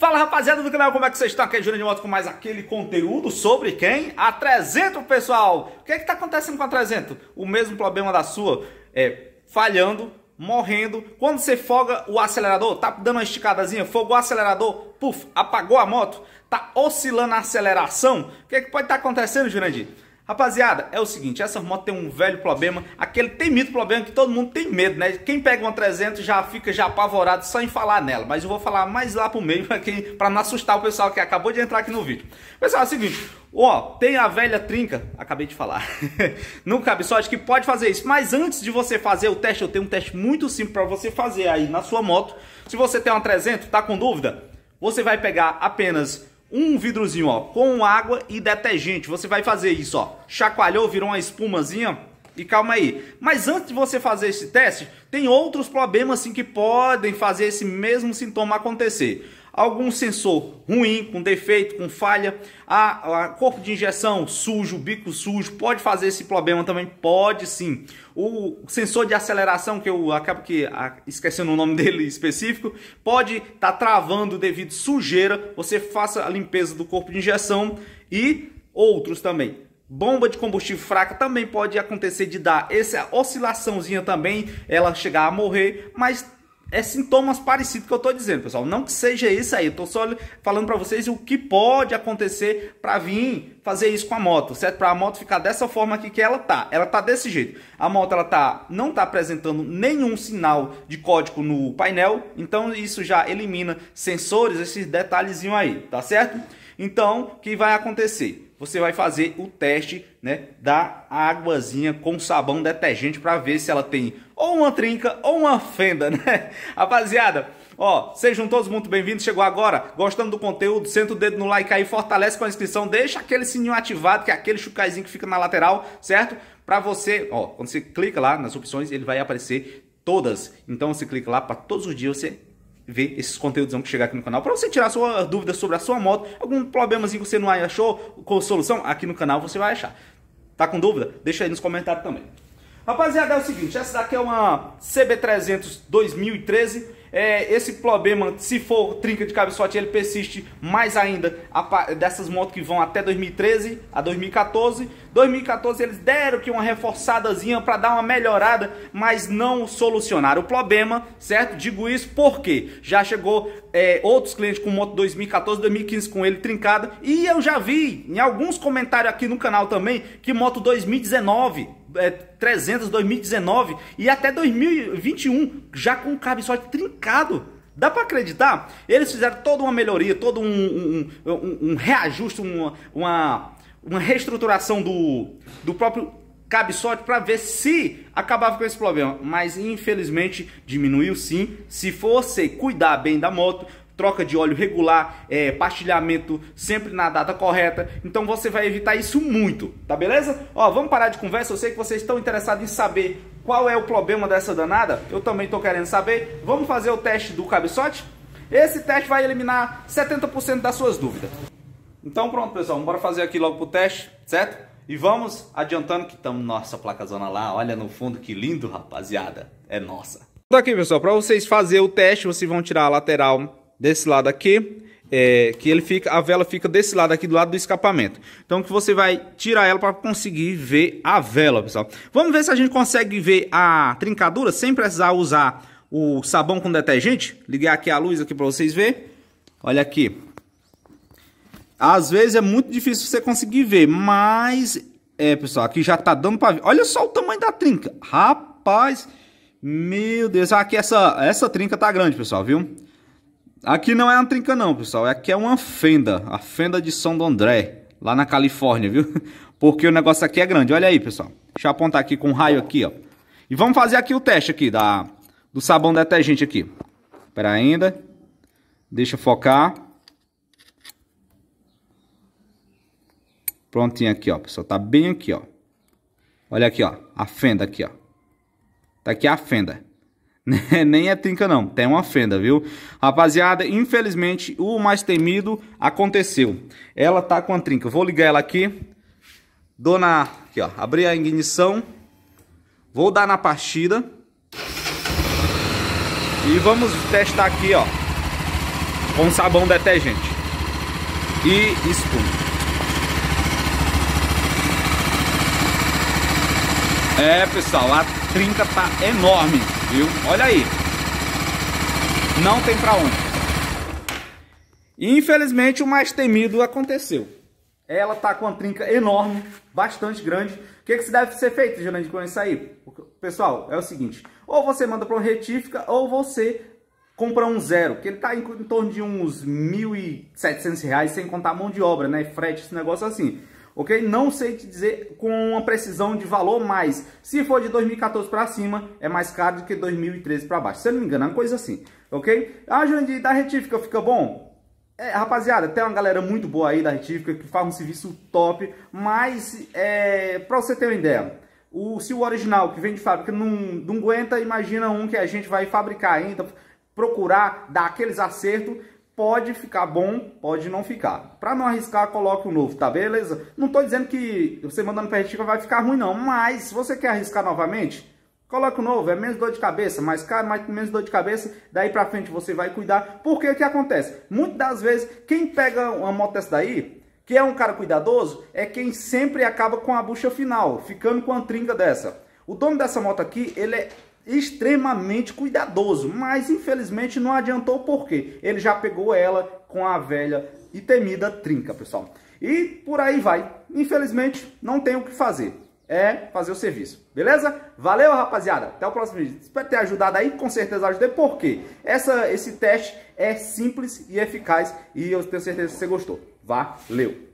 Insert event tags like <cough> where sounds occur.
Fala rapaziada do canal, como é que vocês estão? Aqui é Júnior de Moto com mais aquele conteúdo sobre quem? A 300, pessoal! O que é que tá acontecendo com a 300? O mesmo problema da sua, é falhando, morrendo. Quando você folga o acelerador, tá dando uma esticadazinha, fogou o acelerador, puf, apagou a moto, tá oscilando a aceleração. O que é que pode estar tá acontecendo, Jurandir? Rapaziada, é o seguinte, essa moto tem um velho problema, aquele temido problema que todo mundo tem medo, né? Quem pega uma 300 já fica já apavorado só em falar nela, mas eu vou falar mais lá pro meio para quem para não assustar o pessoal que acabou de entrar aqui no vídeo. Pessoal, é o seguinte, ó, tem a velha trinca, acabei de falar, <laughs> no cabeçote que pode fazer isso, mas antes de você fazer o teste, eu tenho um teste muito simples para você fazer aí na sua moto. Se você tem uma 300, tá com dúvida? Você vai pegar apenas um vidrozinho, ó, com água e detergente. Você vai fazer isso, ó. Chacoalhou, virou uma espumazinha. E calma aí. Mas antes de você fazer esse teste, tem outros problemas assim que podem fazer esse mesmo sintoma acontecer algum sensor ruim, com defeito, com falha, a, ah, a, ah, corpo de injeção sujo, bico sujo, pode fazer esse problema também? Pode sim. O sensor de aceleração, que eu acabo que a, ah, esquecendo o nome <laughs> dele específico, pode estar tá travando devido sujeira, você faça a limpeza do corpo de injeção e outros também. Bomba de combustível fraca também pode acontecer de dar essa oscilaçãozinha também, ela chegar a morrer, mas é sintomas parecidos que eu estou dizendo, pessoal. Não que seja isso aí. Eu estou só falando para vocês o que pode acontecer para vir fazer isso com a moto, certo? Para a moto ficar dessa forma aqui que ela tá. Ela tá desse jeito. A moto ela tá não tá apresentando nenhum sinal de código no painel, então isso já elimina sensores, esses detalhezinho aí, tá certo? Então, o que vai acontecer? você vai fazer o teste né, da águazinha com sabão detergente para ver se ela tem ou uma trinca ou uma fenda, <laughs> né? Rapaziada, ó, sejam todos muito bem-vindos. Chegou agora, gostando do conteúdo, senta o dedo no like aí, fortalece com a inscrição, deixa aquele sininho ativado, que é aquele chucaizinho que fica na lateral, certo? Para você, ó, quando você clica lá nas opções, ele vai aparecer todas. Então você clica lá para todos os dias você ver esses conteúdos que chegar aqui no canal. Para você tirar sua dúvida sobre a sua moto, algum problemazinho que você não achou, com solução, aqui no canal você vai achar. Tá com dúvida? Deixa aí nos comentários também. Rapaziada, é o seguinte, essa daqui é uma CB300 2013 é, esse problema, se for trinca de cabeçote, ele persiste mais ainda a, dessas motos que vão até 2013 a 2014. 2014 eles deram que uma reforçadazinha para dar uma melhorada, mas não solucionaram o problema, certo? Digo isso porque já chegou é, outros clientes com moto 2014, 2015 com ele trincada e eu já vi em alguns comentários aqui no canal também que moto 2019 é, 300 2019 e até 2021 já com o cabeçote trincado. Dá para acreditar? Eles fizeram toda uma melhoria, todo um, um, um, um reajuste, uma, uma, uma, reestruturação do, do próprio cabeçote para ver se acabava com esse problema. Mas infelizmente diminuiu sim. Se fosse cuidar bem da moto, troca de óleo regular, é, pastilhamento sempre na data correta. Então você vai evitar isso muito, tá beleza? Ó, vamos parar de conversa. Eu sei que vocês estão interessados em saber qual é o problema dessa danada. Eu também estou querendo saber. Vamos fazer o teste do cabeçote? Esse teste vai eliminar 70% das suas dúvidas. Então pronto, pessoal, bora fazer aqui logo pro teste, certo? E vamos adiantando que estamos nossa placa zona lá, olha no fundo que lindo, rapaziada. É nossa. Tá aqui, pessoal, para vocês fazer o teste, vocês vão tirar a lateral desse lado aqui, é, que ele fica, a vela fica desse lado aqui, do lado do escapamento. Então que você vai tirar ela para conseguir ver a vela, pessoal. Vamos ver se a gente consegue ver a trincadura sem precisar usar o sabão com detergente. Liguei aqui a luz aqui para vocês verem. Olha aqui. Às vezes é muito difícil você conseguir ver, mas... É, pessoal, aqui já tá dando para ver. Olha só o tamanho da trinca. Rapaz, meu Deus. Aqui essa, essa trinca tá grande, pessoal, Viu? Aqui não é uma trinca não, pessoal. Aqui é uma fenda. A fenda de São André. Lá na Califórnia, viu? <laughs> Porque o negócio aqui é grande. Olha aí, pessoal. Deixa eu apontar aqui com um raio aqui, ó. E vamos fazer aqui o teste aqui da, do sabão detergente aqui. Espera ainda. Deixa eu focar. Prontinho aqui, ó, pessoal. Tá bem aqui, ó. Olha aqui, ó. A fenda aqui, ó. Tá aqui a fenda. <laughs> Nem é trinca não, tem uma fenda, viu? Rapaziada, infelizmente o mais temido aconteceu. Ela tá com a trinca. Vou ligar ela aqui. Dona, aqui ó, abri a ignição. Vou dar na partida. E vamos testar aqui, ó, com sabão detergente. E espuma. É, pessoal, a trinca tá enorme viu? Olha aí. Não tem para onde. E, infelizmente o mais temido aconteceu. Ela tá com uma trinca enorme, bastante grande. O que, que se deve ser feito, Gerande, com isso aí? Pessoal, é o seguinte. Ou você manda para uma retífica, ou você compra um zero, que ele tá em, em torno de uns R$ 1.700, sem contar mão de obra, né? Frete, esse negócio assim ok? Não sei te dizer com uma precisão de valor, mas se for de 2014 para cima, é mais caro do que 2013 para baixo. Se eu não me engano, é uma coisa assim, ok? A gente da retífica fica bom? É, rapaziada, tem uma galera muito boa aí da retífica que faz um serviço top, mas é, para você ter uma ideia, o, se o original que vem de fábrica não, não aguenta, imagina um que a gente vai fabricar ainda, procurar dar aqueles acertos Pode ficar bom, pode não ficar. Para não arriscar, coloque o um novo, tá beleza? Não estou dizendo que você mandando perditiva vai ficar ruim não, mas se você quer arriscar novamente, coloque o um novo, é menos dor de cabeça, mais caro, mais menos dor de cabeça, daí para frente você vai cuidar. Porque o que acontece? Muitas das vezes, quem pega uma moto dessa daí, que é um cara cuidadoso, é quem sempre acaba com a bucha final, ficando com a trinca dessa. O dono dessa moto aqui, ele é extremamente cuidadoso, mas infelizmente não adiantou porque ele já pegou ela com a velha e temida trinca, pessoal. E por aí vai. Infelizmente, não tem o que fazer. É fazer o serviço, beleza? Valeu, rapaziada. Até o próximo vídeo. Espero ter ajudado aí, com certeza ajudei, porque essa, esse teste é simples e eficaz e eu tenho certeza que você gostou. Valeu!